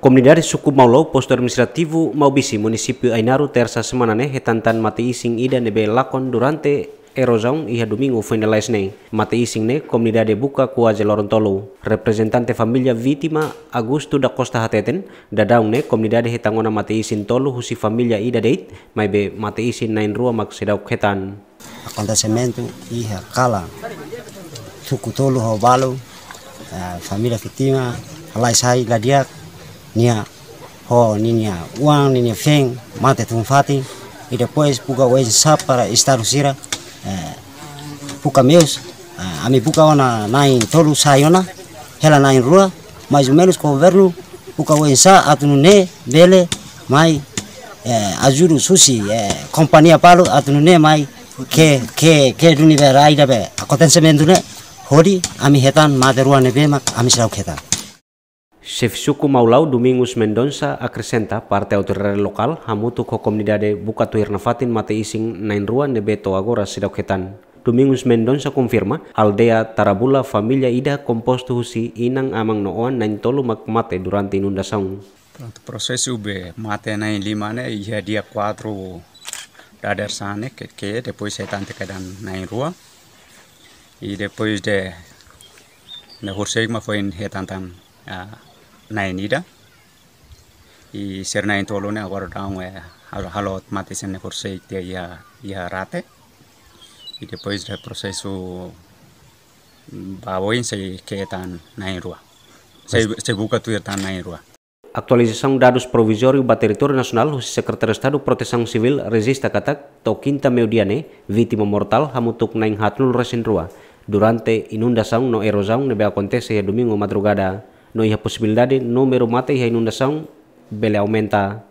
Comunidade suku Maulau, posto administrativo Maubisi, município Ainaru, terça semana né, retantan mate ising ida nebe lakon durante erosão iha domingo foi Mati nem. Mate ising ne, buka kuaje lorontolo. Representante família vítima Augusto da Costa Hateten, dadang ne, comunidade hetangona mate ising tolu husi família ida deit, maibe mate ising nain rua mak ketan. Acontecimento iha kala. Suku tolu ho balo, eh, família vítima, alai nia ho ni nia uang ni nia feng mate Fati, Ida depois puka wes para istarusira, usira eh, puka meus eh, ami puka ona nain tolu sayona hela nain rua mais ou menos governo puka wes sa atunune bele mai eh, ajuru susi eh, companhia palo atunune mai ke ke ke duni be raida be akotensemendune hori ami hetan maderua ne be mak ami sirau hetan suku Maulau Domingus Mendonça Akresenta parte autoridade Lokal hamutu ko komunidade buka tuir nafatin mate ising ruan de beto agora sidoketan. Domingus Mendonça konfirma aldea Tarabula familiya ida composto husi inang amang noan tolu mak makmate durante inundasaun. Pronto, processo ube mate nain lima ne ia dia kuatru dadar sane depois se tante kadan nain rua I depois de na Horsegma foin hetantan nainida i sernain tolone aguardão é halot matis ne e forse te ia ia rate e depois do processo baboin se que tan na rua se se buka tu e tan na rua Aktualisasi de dados provisório para território nacional, o secretário de Estado de Proteção Civil resiste a to quinta meudiane, vitimo mortal, hamutuk naing hatnul resin rua, durante inundasaung no erosão nebe ya domingo madrugada no hay posibilidad de número mate hija inundación bele aumenta